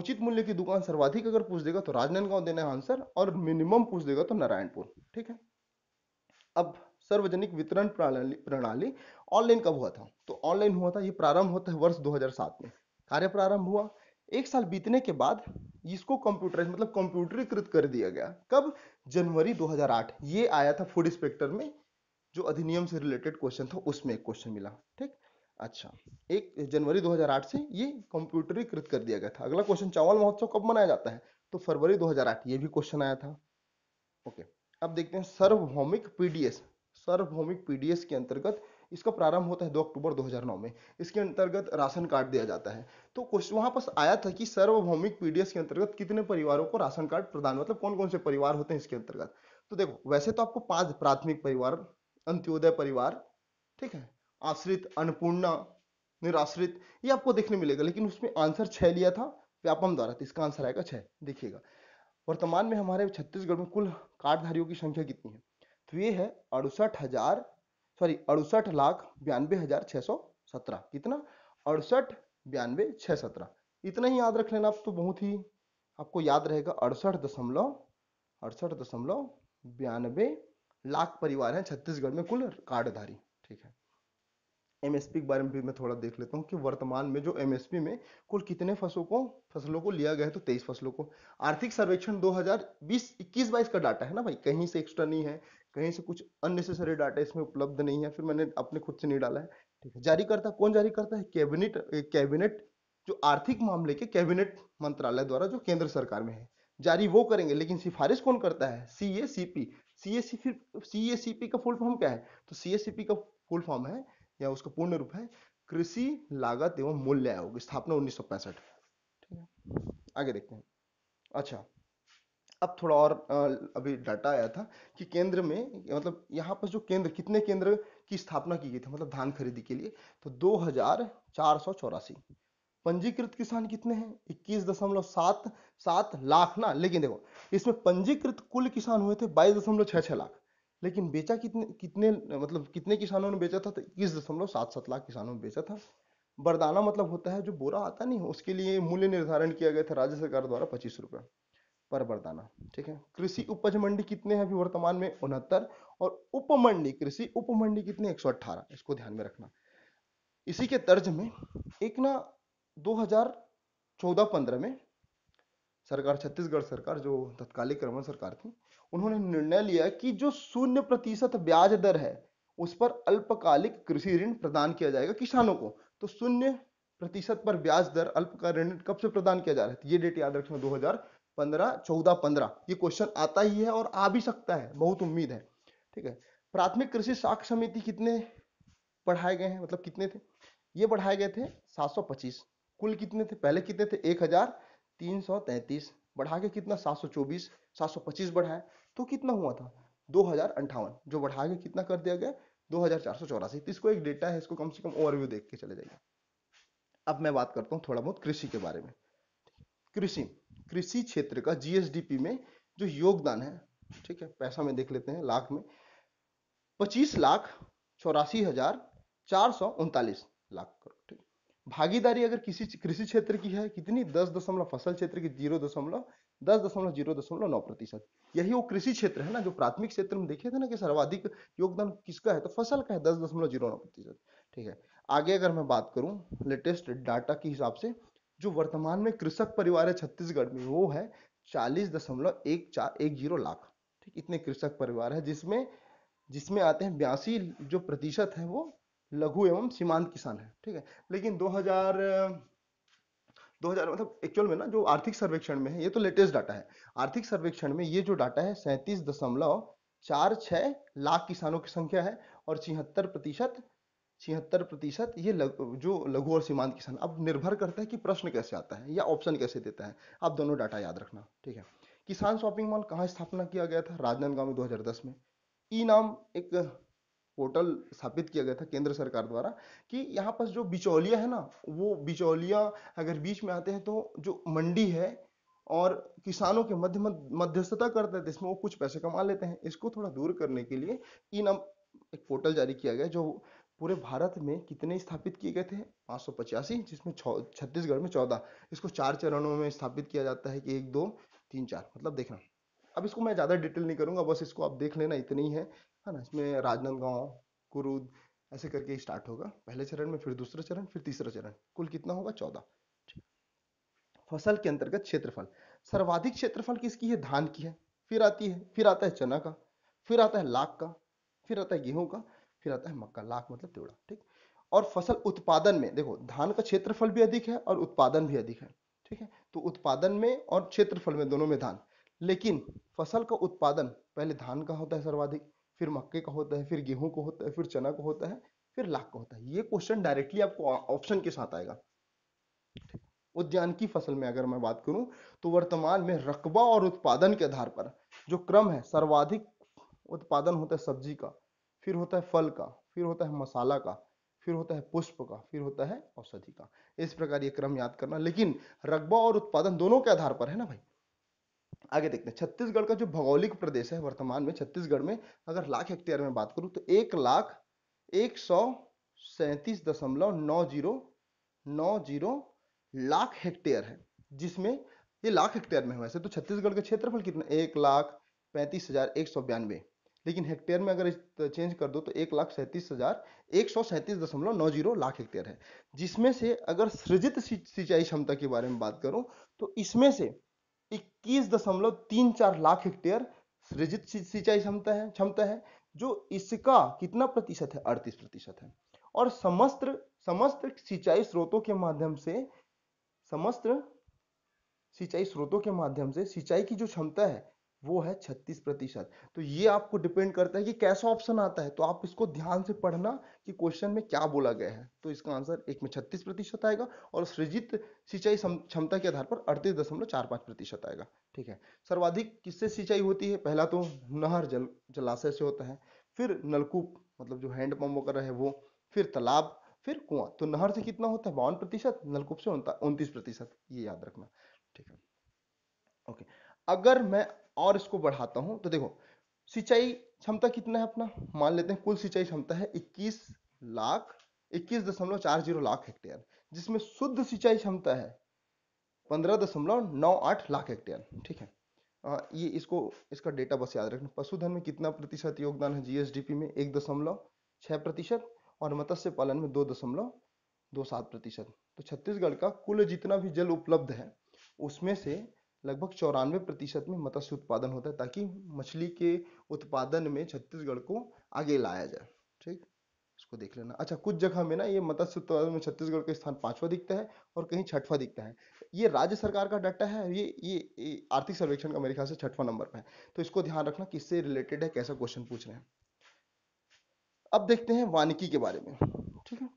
उचित मूल्य की दुकान सर्वाधिक अगर पूछ देगा तो राजनांदगांव देना है आंसर और मिनिमम पूछ देगा तो नारायणपुर ठीक है अब सार्वजनिक वितरण प्रणाली ऑनलाइन कब हुआ था तो ऑनलाइन हुआ था ये प्रारंभ होता है वर्ष 2007 में कार्य प्रारंभ हुआ एक साल बीतने के बाद इसको कंप्यूटराइज मतलब कंप्यूटरीकृत कर दिया गया कब जनवरी 2008 ये आया था फूड इंस्पेक्टर में जो अधिनियम से रिलेटेड क्वेश्चन था उसमें एक क्वेश्चन मिला ठीक अच्छा एक जनवरी 2008 से ये कंप्यूटरीकृत कर दिया गया था अगला क्वेश्चन चावल महोत्सव कब मनाया जाता है तो फरवरी 2008 ये भी क्वेश्चन आया था ओके अब देखते हैं सार्वभौमिक पीडीएस सार्वभौमिक पीडीएस के अंतर्गत इसका प्रारंभ होता है 2 अक्टूबर 2009 में इसके अंतर्गत राशन कार्ड दिया जाता है तो क्वेश्चन वहां पर आया था कि सार्वभौमिक पीडीएस के अंतर्गत कितने परिवारों को राशन कार्ड प्रदान मतलब कौन कौन से परिवार होते हैं इसके अंतर्गत तो देखो वैसे तो आपको पांच प्राथमिक परिवार अंत्योदय परिवार ठीक है आश्रित अन्नपूर्णा निराश्रित ये आपको देखने मिलेगा लेकिन उसमें आंसर छह लिया था व्यापम द्वारा तो इसका आंसर आएगा छह देखिएगा वर्तमान में हमारे छत्तीसगढ़ में कुल कार्डधारियों की संख्या कितनी है तो ये है अड़सठ हजार सॉरी अड़सठ लाख बयानबे हजार छह सौ सत्रह कितना अड़सठ बयानबे छह सत्रह इतना ही याद रख लेना आप तो बहुत ही आपको याद रहेगा अड़सठ दशमलव अड़सठ दशमलव बयानबे लाख परिवार हैं छत्तीसगढ़ में कुल कार्डधारी ठीक है एमएसपी के बारे में भी मैं थोड़ा देख लेता हूँ कि वर्तमान में जो एमएसपी में कुल कितने फसलों को फसलों को लिया गया है तो तेईस फसलों को आर्थिक सर्वेक्षण 2020 21 बाईस का डाटा है ना भाई कहीं से एक्स्ट्रा नहीं है कहीं से कुछ अननेसेसरी डाटा इसमें उपलब्ध नहीं है फिर मैंने अपने खुद से नहीं डाला है ठीक है जारी करता कौन जारी करता है कैबिनेट कैबिनेट जो आर्थिक मामले के कैबिनेट मंत्रालय द्वारा जो केंद्र सरकार में है जारी वो करेंगे लेकिन सिफारिश कौन करता है C A C P C S C P का फुल फॉर्म क्या है तो सी एस सी पी का फुल फॉर्म है या उसका पूर्ण रूप है कृषि लागत एवं मूल्य आयोग स्थापना उन्नीस ठीक है आगे देखते हैं अच्छा अब थोड़ा और अभी डाटा आया था कि केंद्र में मतलब यहाँ पर जो केंद्र कितने केंद्र की स्थापना की गई थी मतलब धान खरीदी के लिए तो दो हजार चार सौ चौरासी पंजीकृत किसान कितने हैं इक्कीस दशमलव सात सात लाख ना लेकिन देखो इसमें पंजीकृत कुल किसान हुए थे बाईस दशमलव छह छह लाख लेकिन बेचा कितने कितने मतलब कितने किसानों ने बेचा था तो इक्कीस दशमलव सात सात लाख किसानों ने बेचा था बरदाना मतलब होता है जो बोरा आता नहीं उसके लिए मूल्य निर्धारण किया गया था राज्य सरकार द्वारा पच्चीस रुपये पर बरदाना ठीक है कृषि उपज मंडी कितने हैं अभी वर्तमान में उनहत्तर और उपमंडी कृषि उपमंडी कितने एक सौ इसको ध्यान में रखना इसी के तर्ज में एक ना 2014-15 में सरकार छत्तीसगढ़ सरकार जो तत्कालिक रमन सरकार थी उन्होंने निर्णय लिया कि जो शून्य प्रतिशत ब्याज दर है उस पर अल्पकालिक कृषि ऋण प्रदान किया जाएगा किसानों को तो शून्य प्रतिशत पर ब्याज दर अल्पकालिक ऋण कब से प्रदान किया जा रहा है तो ये डेट याद रखना दो हजार पंद्रह चौदह पंद्रह ये क्वेश्चन आता ही है और आ भी सकता है बहुत उम्मीद है ठीक है प्राथमिक कृषि साख समिति कितने पढ़ाए गए हैं मतलब कितने थे ये बढ़ाए गए थे सात कुल कितने थे पहले कितने थे एक हजार तीन सौ तैतीस बढ़ा के कितना सात सौ चौबीस सात सौ पच्चीस बढ़ाया तो कितना हुआ था दो हजार अंठावन जो बढ़ा के कितना कर दिया गया दो हजार चार सौ चौरासी तो इसको एक डेटा है इसको कम से कम ओवरव्यू देख के चले जाइए अब मैं बात करता हूँ थोड़ा बहुत कृषि के बारे में कृषि कृषि क्षेत्र का जीएसडीपी में जो योगदान है ठीक है पैसा में देख लेते हैं लाख में पच्चीस लाख चौरासी हजार चार सौ उनतालीस लाख भागीदारी अगर किसी कृषि क्षेत्र की है कितनी दस दशमलव फसल क्षेत्र की जीरो दशमलव दस दशमलव जीरो दशमलव नौ प्रतिशत यही वो कृषि क्षेत्र है ना जो प्राथमिक क्षेत्र में देखे थे ना कि सर्वाधिक योगदान किसका है तो फसल का है दस दशमलव जीरो नौ प्रतिशत ठीक है आगे अगर मैं बात करूं लेटेस्ट डाटा के हिसाब से जो वर्तमान में कृषक परिवार है छत्तीसगढ़ में वो है चालीस दशमलव एक चार एक जीरो लाख ठीक इतने कृषक परिवार है जिसमें जिसमें आते हैं बयासी जो प्रतिशत है वो लघु एवं सीमांत किसान है ठीक है लेकिन 2000 2000 मतलब एक्चुअल में ना जो आर्थिक सर्वेक्षण में है ये तो लेटेस्ट डाटा है आर्थिक सर्वेक्षण में ये जो डाटा है सैंतीस दशमलव चार छः लाख किसानों की संख्या है और छिहत्तर प्रतिशत छिहत्तर प्रतिशत ये लग, जो लघु और सीमांत किसान अब निर्भर करता है कि प्रश्न कैसे आता है या ऑप्शन कैसे देता है आप दोनों डाटा याद रखना ठीक है किसान शॉपिंग मॉल कहाँ स्थापना किया गया था राजनांदगांव में 2010 में ई नाम एक पोर्टल स्थापित किया गया था केंद्र सरकार द्वारा कि यहाँ पर जो बिचौलिया है ना वो बिचौलिया अगर बीच में आते हैं तो जो मंडी है और किसानों के मध्य मध्यस्थता करते हैं इसमें वो कुछ पैसे कमा लेते हैं इसको थोड़ा दूर करने के लिए ई नाम एक पोर्टल जारी किया गया जो पूरे भारत में कितने स्थापित किए गए थे पाँच जिसमें छत्तीसगढ़ में चौदह इसको चार चरणों में स्थापित किया जाता है कि एक दो तीन चार मतलब देखना अब इसको मैं ज़्यादा डिटेल नहीं करूँगा बस इसको आप देख लेना इतनी है है ना इसमें राजनांदगांव कुरूद ऐसे करके स्टार्ट होगा पहले चरण में फिर दूसरा चरण फिर तीसरा चरण कुल कितना होगा चौदह फसल के अंतर्गत क्षेत्रफल सर्वाधिक क्षेत्रफल किसकी है धान की है फिर आती है फिर आता है चना का फिर आता है लाख का फिर आता है गेहूं का फिर आता है मक्का लाख मतलब त्योड़ा ठीक और फसल उत्पादन में देखो धान का क्षेत्रफल भी अधिक है और उत्पादन भी अधिक है ठीक है तो उत्पादन में और क्षेत्रफल में दोनों में धान लेकिन फसल का उत्पादन पहले धान का होता है सर्वाधिक फिर मक्के का होता है फिर गेहूं का होता है फिर चना का होता है फिर लाख का होता है ये क्वेश्चन डायरेक्टली आपको ऑप्शन के साथ आएगा उद्यान की फसल में अगर मैं बात करूं तो वर्तमान में रकबा और उत्पादन के आधार पर जो क्रम है सर्वाधिक उत्पादन होता है सब्जी का फिर होता है फल का फिर होता है मसाला का फिर होता है पुष्प का फिर होता है औषधि का इस प्रकार ये क्रम याद करना लेकिन रकबा और उत्पादन दोनों के आधार पर है ना भाई आगे देखते हैं छत्तीसगढ़ का जो भौगोलिक प्रदेश है वर्तमान में छत्तीसगढ़ में अगर लाख हेक्टेयर में बात करूँ तो एक लाख एक सौ सैंतीस दशमलव नौ जीरो नौ जीरो लाख हेक्टेयर है जिसमें ये लाख हेक्टेयर में वैसे तो छत्तीसगढ़ का क्षेत्रफल कितना एक लाख पैंतीस हजार एक सौ बयानवे लेकिन हेक्टेयर में अगर चेंज कर दो तो एक लाख सैंतीस हजार एक सौ सैंतीस दशमलव नौ जीरो लाख हेक्टेयर है जिसमें से अगर सृजित सिंचाई क्षमता के बारे में बात करूं तो इसमें से इक्कीस दशमलव तीन चार लाख हेक्टेयर सृजित सिंचाई क्षमता है क्षमता है जो इसका कितना प्रतिशत है अड़तीस प्रतिशत है और समस्त समस्त सिंचाई स्रोतों के माध्यम से समस्त सिंचाई स्रोतों के माध्यम से सिंचाई की जो क्षमता है वो है छत्तीस प्रतिशत तो ये आपको डिपेंड करता है कि कैसा ऑप्शन आता है तो आप इसको ध्यान से पढ़ना कि क्वेश्चन में क्या बोला गया है तो इसका आंसर एक में छत्तीस प्रतिशत आएगा और सृजित सिंचाई क्षमता के आधार पर अड़तीस दशमलव चार पाँच प्रतिशत आएगा ठीक है सर्वाधिक किससे सिंचाई होती है पहला तो नहर जल जलाशय से होता है फिर नलकूप मतलब जो हैंड वगैरह है वो फिर तालाब फिर कुआं तो नहर से कितना होता है बावन प्रतिशत नलकूप से उनतीस प्रतिशत ये याद रखना ठीक है ओके अगर मैं और इसको बढ़ाता हूं तो देखो सिंचाई क्षमता कितना है अपना मान लेते हैं कुल सिंचाई क्षमता है 21 लाख 21.40 लाख हेक्टेयर जिसमें शुद्ध सिंचाई क्षमता है 15.98 लाख हेक्टेयर ठीक है आ, ये इसको इसका डेटा बस याद रखना पशुधन में कितना प्रतिशत योगदान है जीएसडीपी में एक दशमलव छह प्रतिशत और मत्स्य पालन में दो दशमलव दो सात प्रतिशत तो छत्तीसगढ़ का कुल जितना भी जल उपलब्ध है उसमें से लगभग चौरानवे प्रतिशत में मत्स्य उत्पादन होता है ताकि मछली के उत्पादन में छत्तीसगढ़ को आगे लाया जाए ठीक इसको देख लेना अच्छा कुछ जगह में ना ये मत्स्य उत्पादन में छत्तीसगढ़ का स्थान पांचवा दिखता है और कहीं छठवा दिखता है ये राज्य सरकार का डाटा है ये ये, आर्थिक सर्वेक्षण का मेरे ख्याल से छठवा नंबर पर है तो इसको ध्यान रखना किससे रिलेटेड है कैसा क्वेश्चन पूछ रहे हैं अब देखते हैं वानिकी के बारे में ठीक है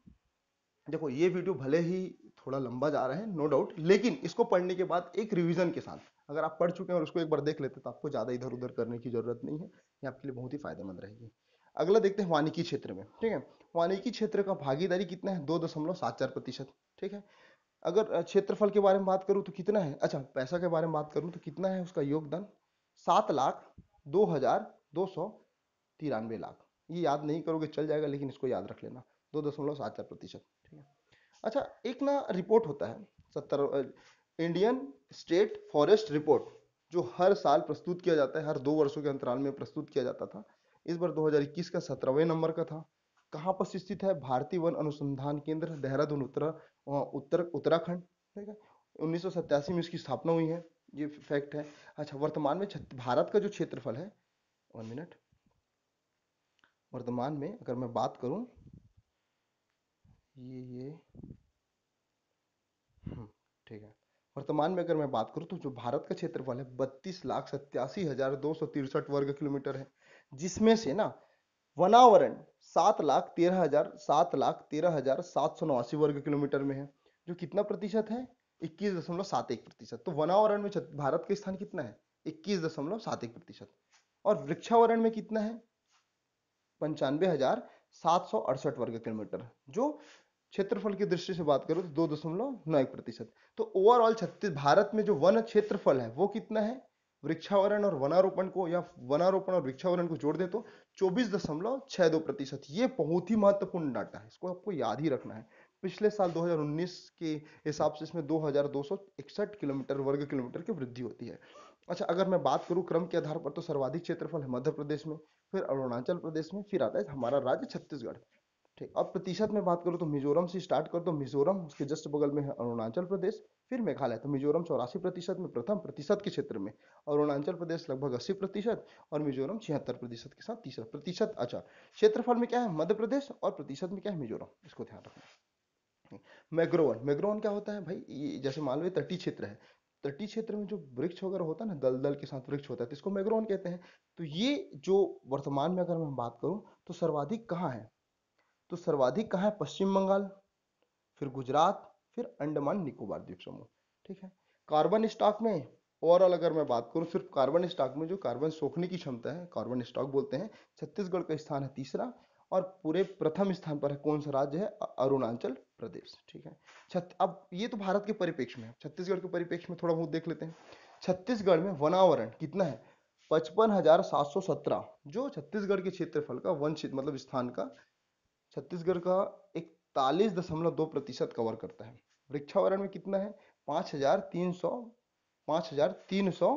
देखो ये वीडियो भले ही थोड़ा लंबा जा रहा है नो डाउट लेकिन इसको पढ़ने के बाद एक रिविजन के साथ अगर आप पढ़ चुके हैं और उसको एक बार देख लेते तो आपको ज़्यादा इधर उधर करने की ज़रूरत नहीं है ये आपके लिए बहुत ही फायदेमंद रहेगी अगला देखते हैं वानिकी क्षेत्र में ठीक है वानिकी क्षेत्र का भागीदारी कितना है दो दशमलव सात चार प्रतिशत ठीक है अगर क्षेत्रफल के बारे में बात करूं तो कितना है अच्छा पैसा के बारे में बात करूं तो कितना है उसका योगदान सात लाख दो हजार दो सौ तिरानवे लाख ये याद नहीं करोगे चल जाएगा लेकिन इसको याद रख लेना दो दशमलव सात चार प्रतिशत अच्छा एक ना रिपोर्ट होता है सत्तर इंडियन स्टेट फॉरेस्ट रिपोर्ट जो हर साल प्रस्तुत किया जाता है हर दो वर्षों के अंतराल में प्रस्तुत किया जाता था इस बार 2021 का सत्रहवें नंबर का था कहाँ पर स्थित है भारतीय वन अनुसंधान केंद्र देहरादून उत्तर उत्तर उत्तराखंड ठीक है उन्नीस में इसकी स्थापना हुई है ये फैक्ट है अच्छा वर्तमान में भारत का जो क्षेत्रफल है वन मिनट वर्तमान में अगर मैं बात करूं ये ये हम्म, ठीक है वर्तमान में अगर मैं बात करूं तो जो भारत का क्षेत्रफल है बत्तीस लाख सत्यासी हजार दो सौ तिरसठ वर्ग किलोमीटर है जिसमें से ना वनावरण सात लाख तेरह हजार सात लाख तेरह हजार सात सौ नवासी वर्ग किलोमीटर में है जो कितना प्रतिशत है इक्कीस दशमलव सात एक प्रतिशत तो वनावरण में भारत का स्थान कितना है इक्कीस दशमलव सात एक प्रतिशत और वृक्षावरण में कितना है पंचानवे हजार सात सौ अड़सठ वर्ग किलोमीटर जो क्षेत्रफल की दृष्टि से बात करो तो दो दशमलव नौ एक प्रतिशत तो ओवरऑल छत्तीस भारत में जो वन क्षेत्रफल है वो कितना है वृक्षावरण और वनारोपण को या वनारोपण और वृक्षावरण को जोड़ दे तो चौबीस दशमलव छह दो प्रतिशत ये बहुत ही महत्वपूर्ण डाटा है इसको आपको याद ही रखना है पिछले साल 2019 के हिसाब से इसमें दो किलोमीटर वर्ग किलोमीटर की वृद्धि होती है अच्छा अगर मैं बात करूँ क्रम के आधार पर तो सर्वाधिक क्षेत्रफल है मध्य प्रदेश में फिर अरुणाचल प्रदेश में फिर आता है हमारा राज्य छत्तीसगढ़ ठीक अब प्रतिशत में बात करो तो मिजोरम से स्टार्ट कर दो मिजोरम उसके जस्ट बगल में है अरुणाचल प्रदेश फिर मेघालय तो मिजोरम चौरासी प्रतिशत में प्रथम प्रतिशत के क्षेत्र में अरुणाचल प्रदेश लगभग अस्सी प्रतिशत और मिजोरम छिहत्तर प्रतिशत के साथ तीसरा प्रतिशत अच्छा क्षेत्रफल में क्या है मध्य प्रदेश और प्रतिशत में क्या है मिजोरम इसको ध्यान रखना मैग्रोवन मैग्रोवन क्या होता है भाई ये जैसे मान लो तटीय क्षेत्र है तटीय क्षेत्र में जो वृक्ष वगैरह होता है ना दलदल के साथ वृक्ष होता है तो इसको मैग्रोवन कहते हैं तो ये जो वर्तमान में अगर मैं बात करूं तो सर्वाधिक कहाँ है तो सर्वाधिक कहा है पश्चिम बंगाल फिर गुजरात फिर अंडमान निकोबार द्वीप समूह ठीक है कार्बन स्टॉक में ओवरऑल अगर मैं बात करूं सिर्फ कार्बन स्टॉक में जो कार्बन सोखने की क्षमता है कार्बन स्टॉक बोलते हैं छत्तीसगढ़ का स्थान है तीसरा और पूरे प्रथम स्थान पर है कौन सा राज्य है अरुणाचल प्रदेश ठीक है छत अब ये तो भारत के परिपेक्ष में है छत्तीसगढ़ के परिपेक्ष में थोड़ा बहुत देख लेते हैं छत्तीसगढ़ में वनावरण कितना है पचपन जो छत्तीसगढ़ के क्षेत्रफल का वन मतलब स्थान का छत्तीसगढ़ का इकतालीस दशमलव दो प्रतिशत कवर करता है वृक्षावरण में कितना है पाँच हजार तीन सौ पाँच हजार तीन सौ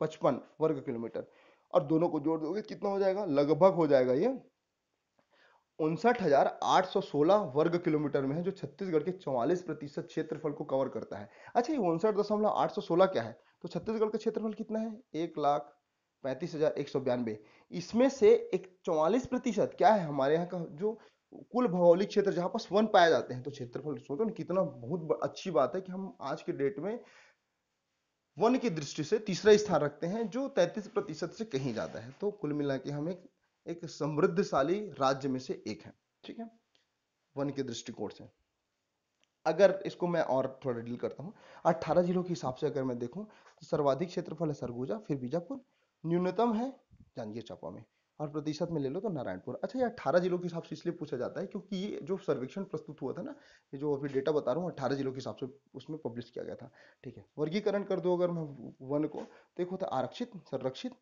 पचपन वर्ग किलोमीटर और दोनों को जोड़ दोगे कितना हो जाएगा लगभग हो जाएगा ये उनसठ हजार आठ सौ सोलह वर्ग किलोमीटर में है जो छत्तीसगढ़ के चौवालीस प्रतिशत क्षेत्रफल को कवर करता है अच्छा ये उनसठ दशमलव आठ सौ सोलह क्या है तो छत्तीसगढ़ का क्षेत्रफल कितना है एक लाख पैंतीस हजार एक सौ बयानबे इसमें से एक चौवालीस प्रतिशत क्या है हमारे यहाँ का जो कुल भौगोलिक क्षेत्र जहाँ पर वन पाए जाते हैं तो क्षेत्रफल सोचो ना कितना बहुत अच्छी बात है कि हम आज के डेट में वन की दृष्टि से तीसरा स्थान रखते हैं जो 33 प्रतिशत से कहीं ज्यादा है तो कुल मिला के हम एक, एक समृद्धशाली राज्य में से एक है ठीक है वन के दृष्टिकोण से अगर इसको मैं और थोड़ा डील करता हूँ अट्ठारह जिलों के हिसाब से अगर मैं देखूँ तो सर्वाधिक क्षेत्रफल है सरगुजा फिर बीजापुर न्यूनतम है जांजगीर चापा में और प्रतिशत में ले लो तो नारायणपुर अच्छा ये अठारह जिलों के हिसाब से इसलिए पूछा जाता है क्योंकि ये जो सर्वेक्षण प्रस्तुत हुआ था ना ये जो अभी डेटा बता रहा हूँ अट्ठारह जिलों के हिसाब से उसमें पब्लिश किया गया था ठीक है वर्गीकरण कर दो अगर मैं वन को तो एक होता आरक्षित संरक्षित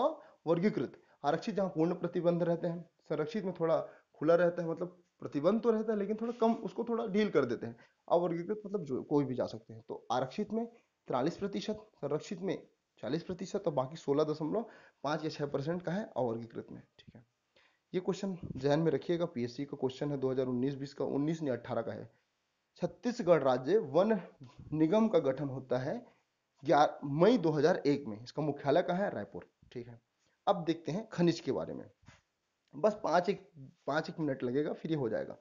अवर्गीकृत आरक्षित जहाँ पूर्ण प्रतिबंध रहते हैं संरक्षित में थोड़ा खुला रहता है मतलब प्रतिबंध तो रहता है लेकिन थोड़ा कम उसको थोड़ा ढील कर देते हैं अवर्गीकृत मतलब जो कोई भी जा सकते हैं तो आरक्षित में तिरालीस प्रतिशत संरक्षित में चालीस प्रतिशत और बाकी सोलह दशमलव पाँच या छः परसेंट का है अवर्गीकृत में ठीक है ये क्वेश्चन जहन में रखिएगा पीएससी का क्वेश्चन है 2019-20 का 19 नहीं 18 का है छत्तीसगढ़ राज्य वन निगम का गठन होता है मई 2001 में इसका मुख्यालय कहाँ है रायपुर ठीक है अब देखते हैं खनिज के बारे में बस पाँच एक पाँच एक मिनट लगेगा फिर ये हो जाएगा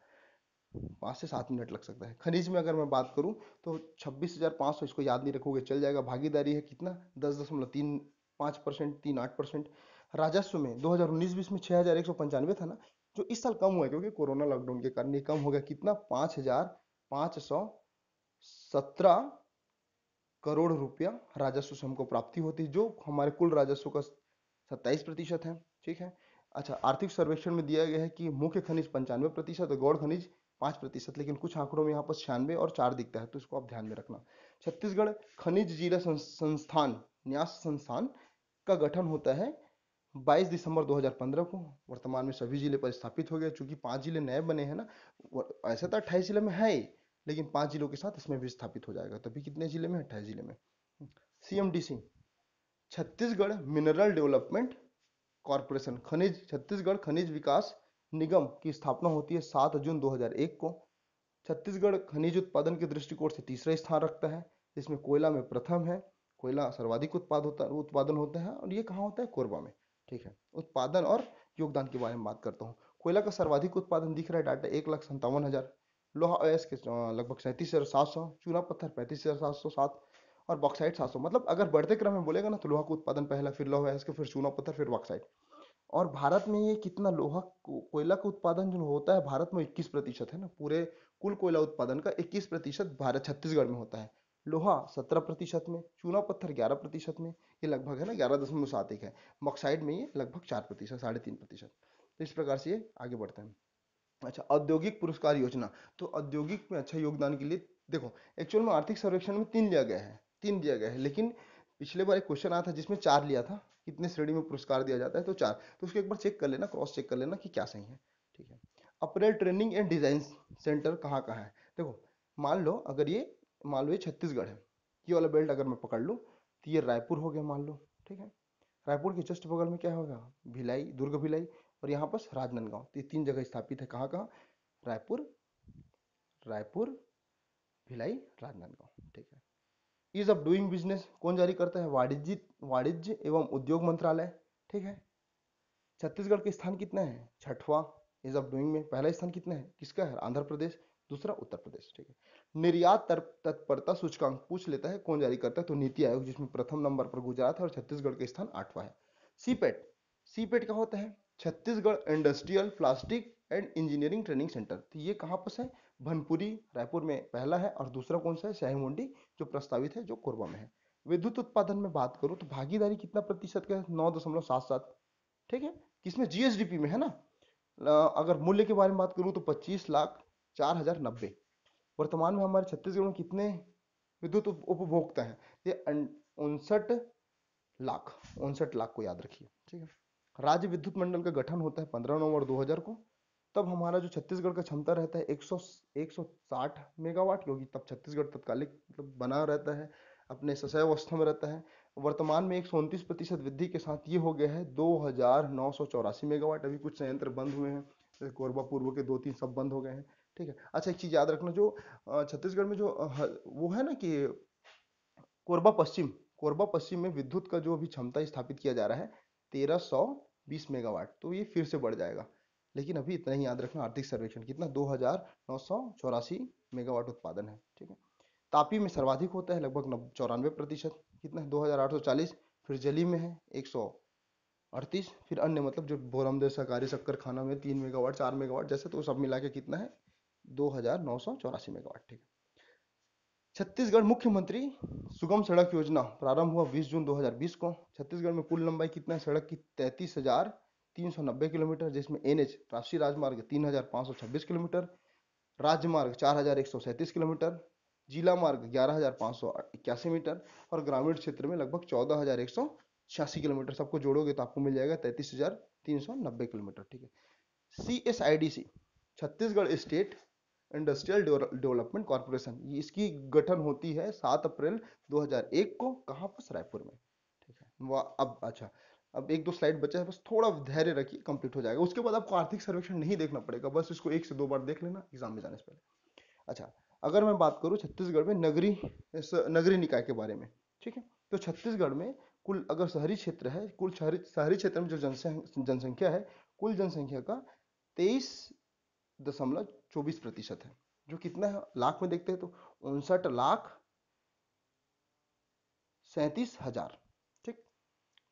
पाँच से सात मिनट लग सकता है खनिज में अगर मैं बात करूं तो छब्बीस हज़ार पाँच सौ इसको याद नहीं रखोगे चल जाएगा भागीदारी है कितना दस दशमलव तीन पाँच परसेंट तीन आठ परसेंट राजस्व में दो हज़ार उन्नीस बीस में छः हज़ार एक सौ पंचानवे था ना जो इस साल कम हुआ है क्योंकि कोरोना लॉकडाउन के कारण ये कम हो गया कितना पाँच हज़ार पाँच सौ सत्रह करोड़ रुपया राजस्व से हमको प्राप्ति होती है जो हमारे कुल राजस्व का सत्ताईस प्रतिशत है ठीक है अच्छा आर्थिक सर्वेक्षण में दिया गया है कि मुख्य खनिज पंचानवे प्रतिशत और गौड़ खनिज पाँच प्रतिशत लेकिन कुछ आंकड़ों में यहाँ पर छियानवे और चार दिखता है तो इसको आप ध्यान में रखना छत्तीसगढ़ खनिज जिला संस्थान न्यास संस्थान का गठन होता है 22 दिसंबर 2015 को वर्तमान में सभी जिले पर स्थापित हो गया चूंकि पांच जिले नए बने हैं ना ऐसा तो अट्ठाईस जिले में है लेकिन पांच जिलों के साथ इसमें भी स्थापित हो जाएगा तभी कितने जिले में अट्ठाईस जिले में CMDC Chhattisgarh mineral development corporation खनिज छत्तीसगढ़ खनिज विकास निगम की स्थापना होती है 7 जून 2001 को छत्तीसगढ़ खनिज उत्पादन के दृष्टिकोण से तीसरा स्थान रखता है इसमें कोयला में प्रथम है कोयला सर्वाधिक उत्पाद होता उत्पादन होता है और ये कहाँ होता है कोरबा में ठीक है उत्पादन और योगदान के बारे में बात करता हूँ कोयला का सर्वाधिक उत्पादन दिख रहा है डाटा एक लाख संतावन हज़ार लोहा अयस के लगभग सैंतीस हज़ार सात सौ चूना पत्थर पैंतीस हज़ार सात सौ सात और बॉक्साइड सात सौ मतलब अगर बढ़ते क्रम में बोलेगा ना तो लोहा का उत्पादन पहला फिर लोहा अयस फिर चूना पत्थर फिर बॉक्साइड और भारत में ये कितना लोहा कोयला का उत्पादन जो होता है भारत में इक्कीस प्रतिशत है ना पूरे कुल कोयला उत्पादन का इक्कीस प्रतिशत भारत छत्तीसगढ़ में होता है लोहा सत्रह प्रतिशत में चूना पत्थर ग्यारह प्रतिशत में ये लगभग है ना ग्यारह दशमलव सात एक है मॉक्साइड में ये लगभग चार प्रतिशत साढ़े तीन प्रतिशत तो इस प्रकार से ये आगे बढ़ते हैं अच्छा औद्योगिक पुरस्कार योजना तो औद्योगिक में अच्छा योगदान के लिए देखो एक्चुअल में आर्थिक सर्वेक्षण में तीन लिया गया है तीन दिया गया है लेकिन पिछले बार एक क्वेश्चन आया था जिसमें चार लिया था कितने श्रेणी में पुरस्कार दिया जाता है तो चार तो उसको एक बार चेक कर लेना क्रॉस चेक कर लेना कि क्या सही है ठीक है apparel training and design centre कहाँ कहाँ है देखो मान लो अगर ये मान लो ये छत्तीसगढ़ है ये वाला बेल्ट अगर मैं पकड़ लूँ तो ये रायपुर हो गया मान लो ठीक है रायपुर के जस्ट बगल में क्या होगा भिलाई दुर्ग भिलाई और यहाँ पर राजनांदगांव तो ये तीन जगह स्थापित है कहाँ कहाँ रायपुर रायपुर भिलाई राजनांदगांव ठीक है ईज ऑफ डूइंग बिजनेस कौन जारी करता है वाणिज्य वाणिज्य एवं उद्योग मंत्रालय ठीक है छत्तीसगढ़ के स्थान कितना है छठवा इज ऑफ डूइंग में पहला स्थान कितना है किसका है आंध्र प्रदेश दूसरा उत्तर प्रदेश ठीक है निर्यात तत्परता सूचकांक पूछ लेता है कौन जारी करता है तो नीति आयोग जिसमें प्रथम नंबर पर गुजरात है और छत्तीसगढ़ का स्थान आठवा है सीपेट सीपेट का होता है Chhattisgarh industrial plastic and engineering training centre तो ये कहाँ पर है भनपुरी रायपुर में पहला है और दूसरा कौन सा है मंडी जो प्रस्तावित है जो कोरबा में है विद्युत उत्पादन में बात करूँ तो भागीदारी कितना प्रतिशत का है नौ दशमलव सात सात ठीक है किसमें जीएसडीपी में है ना अगर मूल्य के बारे में बात करूँ तो पच्चीस लाख चार हजार नब्बे वर्तमान में हमारे छत्तीसगढ़ में कितने विद्युत उपभोक्ता हैं ये उनसठ लाख उनसठ लाख को याद रखिए ठीक है राज्य विद्युत मंडल का गठन होता है पंद्रह नवंबर हजार को तब हमारा जो छत्तीसगढ़ का क्षमता रहता है 100 160 मेगावाट क्योंकि तब छत्तीसगढ़ तत्कालिक मतलब बना रहता है अपने सशैव अवस्था में रहता है वर्तमान में एक प्रतिशत वृद्धि के साथ ये हो गया है दो मेगावाट अभी कुछ संयंत्र बंद हुए हैं जैसे कोरबा पूर्व के दो तीन सब बंद हो गए हैं ठीक है अच्छा एक चीज़ याद रखना जो छत्तीसगढ़ में जो वो है ना कि कोरबा पश्चिम कोरबा पश्चिम में विद्युत का जो अभी क्षमता स्थापित किया जा रहा है तेरह सौ बीस मेगावाट तो ये फिर से बढ़ जाएगा लेकिन अभी इतना ही याद रखना आर्थिक सर्वेक्षण कितना दो मेगावाट उत्पादन है ठीक है तापी में सर्वाधिक होता है लगभग चौरानवे प्रतिशत कितना है 2840 फिर जली में है एक अड़तीस फिर अन्य मतलब जो बोरमदेव सहकारी शक्कर खाना में तीन मेगावाट चार मेगावाट जैसे तो सब मिला के कितना है दो हजार नौ सौ चौरासी मेगावाट ठीक है छत्तीसगढ़ मुख्यमंत्री सुगम सड़क योजना प्रारंभ हुआ 20 जून 2020 को छत्तीसगढ़ में कुल लंबाई कितना है सड़क की तैतीस हजार 390 किलोमीटर जिसमें एन एच राष्ट्रीय राजमार्ग 3526 किलोमीटर राजमार्ग मार्ग 4137 किलोमीटर जिला मार्ग 11581 मीटर और ग्रामीण क्षेत्र में लगभग 14186 किलोमीटर सबको जोड़ोगे तो आपको मिल जाएगा 33390 किलोमीटर ठीक है C S I D C Chhattisgarh state industrial development corporation इसकी गठन होती है सात अप्रैल 2001 को कहां पर रायपुर में ठीक है वह अब अच्छा अब एक दो स्लाइड बचा है बस थोड़ा धैर्य रखिए कंप्लीट हो जाएगा उसके बाद आपको आर्थिक सर्वेक्षण नहीं देखना पड़ेगा बस इसको एक से दो बार देख लेना एग्जाम में जाने से पहले अच्छा अगर मैं बात करूँ छत्तीसगढ़ में नगरी नगरी निकाय के बारे में ठीक है तो छत्तीसगढ़ में कुल अगर शहरी क्षेत्र है कुल शहरी शहरी क्षेत्र में जो जनसंख्या है कुल जनसंख्या का तेईस दशमलव चौबीस प्रतिशत है जो कितना है लाख में देखते हैं तो उनसठ लाख सैतीस हजार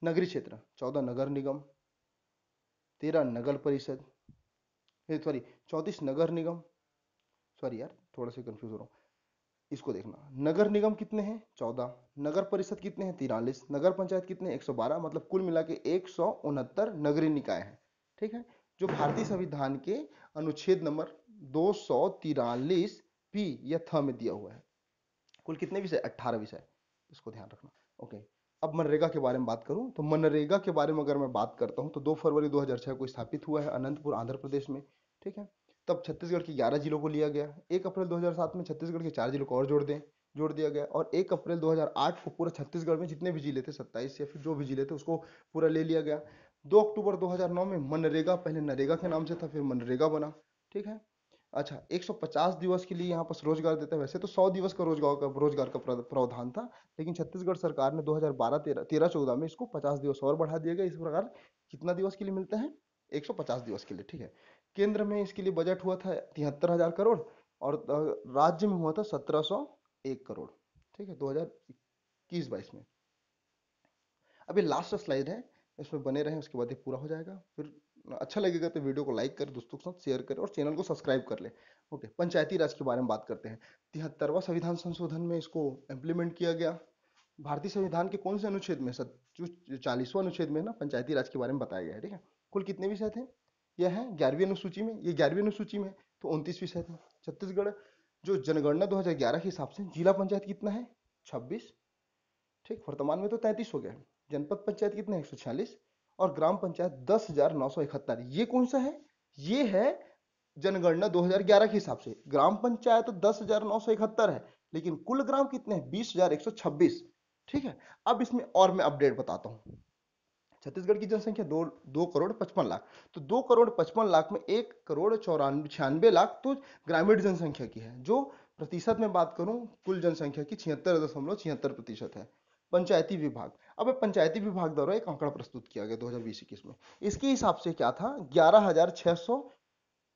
नगरी क्षेत्र चौदह नगर निगम तेरह नगर परिषद सॉरी चौंतीस नगर निगम सॉरी यार थोड़ा सा कंफ्यूज हो रहा हूँ इसको देखना नगर निगम कितने हैं चौदह नगर परिषद कितने हैं तिरालीस नगर पंचायत कितने एक सौ बारह मतलब कुल मिला के एक सौ उनहत्तर नगरी निकाय हैं ठीक है जो भारतीय संविधान के अनुच्छेद नंबर दो सौ तिरालीस पी या थ में दिया हुआ है कुल कितने विषय अट्ठारह विषय इसको ध्यान रखना ओके अब मनरेगा के बारे में बात करूं तो मनरेगा के बारे में अगर मैं बात करता हूं तो 2 फरवरी 2006 को स्थापित हुआ है अनंतपुर आंध्र प्रदेश में ठीक है तब छत्तीसगढ़ के 11 जिलों को लिया गया एक अप्रैल 2007 में छत्तीसगढ़ के चार जिलों को और जोड़ दें जोड़ दिया गया और एक अप्रैल 2008 को पूरा छत्तीसगढ़ में जितने भी जिले थे सत्ताईस या फिर जो भी जिले थे उसको पूरा ले लिया गया दो अक्टूबर 2009 में मनरेगा पहले नरेगा के नाम से था फिर मनरेगा बना ठीक है अच्छा 150 दिवस के लिए यहाँ पर रोजगार देते हैं वैसे तो 100 दिवस का रोजगार का रोजगार का प्रावधान था लेकिन छत्तीसगढ़ सरकार ने 2012 तेरह तेरह चौदह में इसको 50 दिवस और बढ़ा दिया गया इस प्रकार कितना दिवस के लिए मिलते हैं 150 दिवस के लिए ठीक है केंद्र में इसके लिए बजट हुआ था तिहत्तर हजार करोड़ और राज्य में हुआ था सत्रह करोड़ ठीक है दो हजार में अभी लास्ट स्लाइड है इसमें बने रहें उसके बाद ये पूरा हो जाएगा फिर अच्छा लगेगा तो वीडियो को लाइक करें दोस्तों के साथ शेयर करें और चैनल को सब्सक्राइब कर लें ओके पंचायती राज के बारे में बात करते हैं तिहत्तरवा संविधान संशोधन में इसको इम्प्लीमेंट किया गया भारतीय संविधान के कौन से अनुच्छेद में सर जो चालीसवा अनुच्छेद में ना पंचायती राज के बारे में बताया गया है ठीक है कुल कितने विषय थे यह है ग्यारहवीं अनुसूची में ये ग्यारहवीं अनुसूची में तो उनतीस विषय थे छत्तीसगढ़ जो जनगणना 2011 के हिसाब से जिला पंचायत कितना है 26 ठीक वर्तमान में तो 33 हो गया है जनपद पंचायत कितना है एक और ग्राम पंचायत दस हजार नौ सौ इकहत्तर ये कौन सा है ये है जनगणना 2011 के हिसाब से ग्राम पंचायत दस हजार नौ सौ इकहत्तर है लेकिन कुल ग्राम कितने हैं बीस हजार एक सौ छब्बीस ठीक है अब इसमें और मैं अपडेट बताता हूँ छत्तीसगढ़ की जनसंख्या दो दो करोड़ पचपन लाख तो दो करोड़ पचपन लाख में एक करोड़ चौरानवे छियानवे लाख तो ग्रामीण जनसंख्या की है जो प्रतिशत में बात करूं कुल जनसंख्या की छिहत्तर दशमलव छिहत्तर प्रतिशत है पंचायती विभाग अब पंचायती विभाग द्वारा एक आंकड़ा प्रस्तुत किया गया दो 21 में इसके हिसाब से क्या था ग्यारह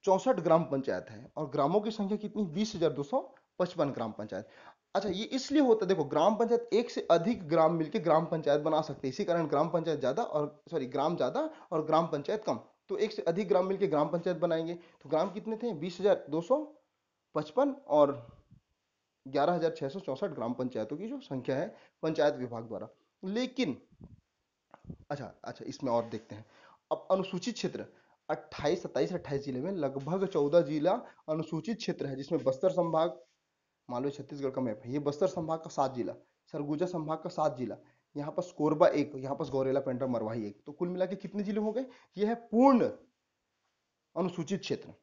चौसठ ग्राम पंचायत है और ग्रामों की संख्या कितनी बीस हजार दो सौ पचपन ग्राम पंचायत अच्छा ये इसलिए होता है देखो ग्राम पंचायत एक से अधिक ग्राम मिलकर ग्राम पंचायत बना सकते हैं इसी कारण ग्राम पंचायत ज्यादा और सॉरी ग्राम ज्यादा और ग्राम पंचायत कम तो एक से अधिक ग्राम मिलकर ग्राम पंचायत बनाएंगे तो ग्राम कितने थे बीस और ग्यारह ग्राम पंचायतों की जो संख्या है पंचायत विभाग द्वारा लेकिन अच्छा अच्छा इसमें और देखते हैं अब अनुसूचित क्षेत्र 28, सत्ताईस अट्ठाईस जिले में लगभग 14 जिला अनुसूचित क्षेत्र है जिसमें बस्तर संभाग मान लो छत्तीसगढ़ का मैप है ये बस्तर संभाग का सात जिला सरगुजा संभाग का सात जिला यहाँ पास कोरबा एक यहाँ पास गौरेला पेंटर मरवाही एक तो कुल मिला के कितने जिले हो गए ये है पूर्ण अनुसूचित क्षेत्र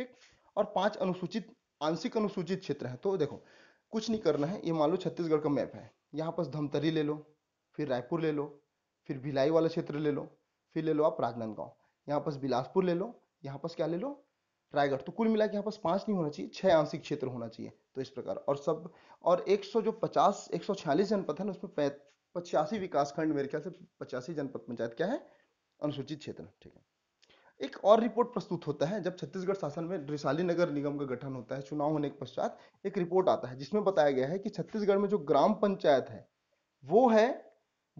ठीक और पांच अनुसूचित आंशिक अनुसूचित क्षेत्र है तो देखो कुछ नहीं करना है ये मान लो छत्तीसगढ़ का मैप है यहाँ पास धमतरी ले लो फिर रायपुर ले लो फिर भिलाई वाला क्षेत्र ले लो फिर ले लो आप राजनांदगांव यहाँ पास बिलासपुर ले लो यहाँ पास क्या ले लो रायगढ़ तो कुल मिला के यहाँ पास पाँच नहीं होना चाहिए छः आंशिक क्षेत्र होना चाहिए तो इस प्रकार और सब और एक सौ जो पचास एक सौ छियालीस जनपद है ना उसमें पचासी विकासखंड मेरे ख्याल से पचासी जनपद पंचायत क्या है अनुसूचित क्षेत्र ठीक है एक और रिपोर्ट प्रस्तुत होता है जब छत्तीसगढ़ शासन में रिसाली नगर निगम का गठन होता है चुनाव होने के पश्चात एक रिपोर्ट आता है जिसमें बताया गया है कि छत्तीसगढ़ में जो ग्राम पंचायत है वो है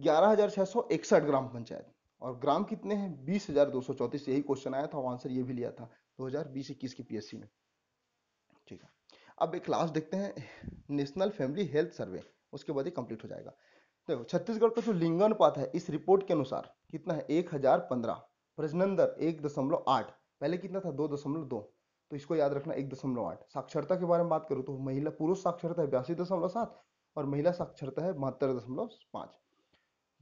ग्यारह ग्राम पंचायत और ग्राम कितने हैं बीस दो सौ यही क्वेश्चन आया था आंसर ये भी लिया था दो हजार बीस इक्कीस की पीएससी में ठीक है अब एक लास्ट देखते हैं नेशनल फैमिली हेल्थ सर्वे उसके बाद ही कंप्लीट हो जाएगा देखो छत्तीसगढ़ का जो लिंगन लिंगानुपात है इस रिपोर्ट के अनुसार कितना है एक हजार पंद्रह प्रजनन दर एक दशमलव आठ पहले कितना था दो दशमलव दो तो इसको याद रखना एक दशमलव आठ साक्षरता के बारे में बात करूँ तो महिला पुरुष साक्षरता है बयासी दशमलव सात और महिला साक्षरता है बहत्तर दशमलव पाँच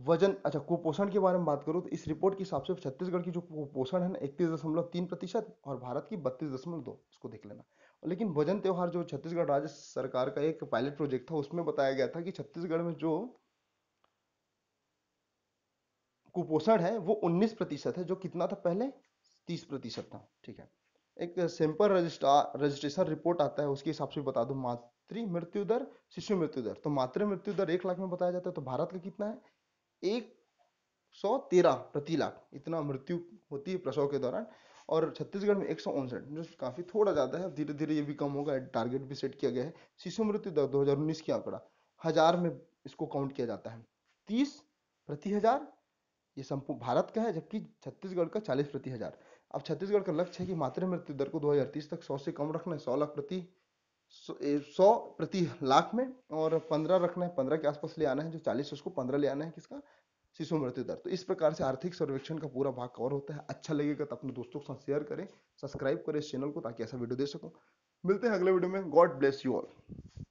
वजन अच्छा कुपोषण के बारे में बात करूँ तो इस रिपोर्ट के हिसाब से छत्तीसगढ़ की जो कुपोषण है ना इकतीस दशमलव तीन प्रतिशत और भारत की बत्तीस दशमलव दो इसको देख लेना लेकिन वजन त्यौहार जो छत्तीसगढ़ राज्य सरकार का एक पायलट प्रोजेक्ट था उसमें बताया गया था कि छत्तीसगढ़ में जो कुपोषण है वो 19 प्रतिशत है जो कितना था पहले 30 प्रतिशत था ठीक है एक सैंपल रजिस्ट्रेशन रिपोर्ट आता है उसके हिसाब से बता दूं मातृ मृत्यु दर शिशु मृत्यु दर तो मातृ मृत्यु दर एक लाख में बताया जाता है तो भारत का कितना है एक सौ तेरह प्रति लाख इतना मृत्यु होती है प्रसव के दौरान और छत्तीसगढ़ में एक सौ उनसठ जो काफ़ी थोड़ा ज़्यादा है धीरे धीरे ये भी कम होगा टारगेट भी सेट किया गया है शिशु मृत्यु दर दो हज़ार उन्नीस की आंकड़ा हज़ार में इसको काउंट किया जाता है तीस प्रति हज़ार ये संपूर्ण भारत का है जबकि छत्तीसगढ़ का चालीस प्रति हजार अब छत्तीसगढ़ का लक्ष्य है कि मातृ मृत्यु दर को 2030 तक 100 से कम रखना है 100 लाख प्रति 100 प्रति लाख में और 15 रखना है 15 के आसपास ले आना है जो 40 उसको 15 ले आना है किसका शिशु मृत्यु दर तो इस प्रकार से आर्थिक सर्वेक्षण का पूरा भाग कवर होता है अच्छा लगेगा तो अपने दोस्तों के साथ शेयर करें सब्सक्राइब करें इस चैनल को ताकि ऐसा वीडियो दे सकूँ मिलते हैं अगले वीडियो में गॉड ब्लेस यू ऑल